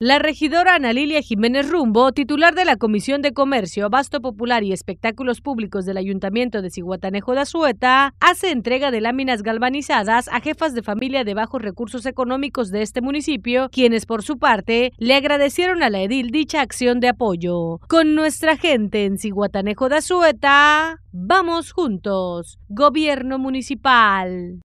La regidora Ana Lilia Jiménez Rumbo, titular de la Comisión de Comercio, Abasto Popular y Espectáculos Públicos del Ayuntamiento de Ciguatanejo de Azueta, hace entrega de láminas galvanizadas a jefas de familia de bajos recursos económicos de este municipio, quienes por su parte le agradecieron a la edil dicha acción de apoyo. Con nuestra gente en Ciguatanejo de Azueta, vamos juntos. Gobierno Municipal.